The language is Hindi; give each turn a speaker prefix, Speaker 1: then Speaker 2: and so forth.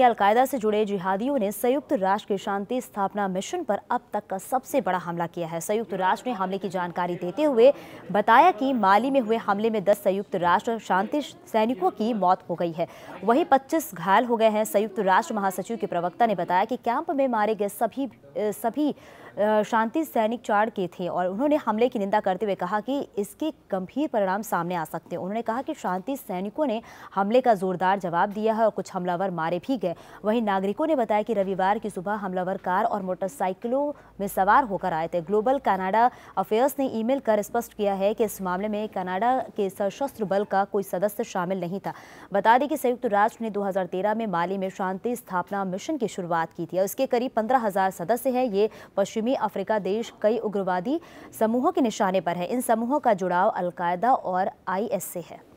Speaker 1: अलकायदा से जुड़े जिहादियों ने संयुक्त राष्ट्र के शांति स्थापना मिशन पर अब तक का सबसे बड़ा हमला किया है संयुक्त राष्ट्र ने हमले की जानकारी देते हुए बताया कि माली में हुए हमले में 10 संयुक्त राष्ट्र शांति सैनिकों की मौत हो गई है वहीं 25 घायल हो गए हैं संयुक्त राष्ट्र महासचिव के प्रवक्ता ने बताया कि कैंप में मारे गए सभी सभी शांति सैनिक चाड़ के थे और उन्होंने हमले की निंदा करते हुए कहा कि इसके गंभीर परिणाम सामने आ सकते हैं उन्होंने कहा कि शांति सैनिकों ने हमले का जोरदार जवाब दिया है और कुछ हमलावर मारे भी गए वहीं नागरिकों ने बताया कि रविवार की सुबह हमलावर कार और मोटरसाइकिलों में सवार होकर आए थे ग्लोबल कनाडा अफेयर्स ने ई कर स्पष्ट किया है कि इस मामले में कनाडा के सशस्त्र बल का कोई सदस्य शामिल नहीं था बता दें कि संयुक्त राष्ट्र ने दो में माली में शांति स्थापना मिशन की शुरुआत की थी और इसके करीब पंद्रह सदस्य हैं ये पश्चिम पश्चिमी अफ्रीका देश कई उग्रवादी समूहों के निशाने पर है इन समूहों का जुड़ाव अलकायदा और आईएस से है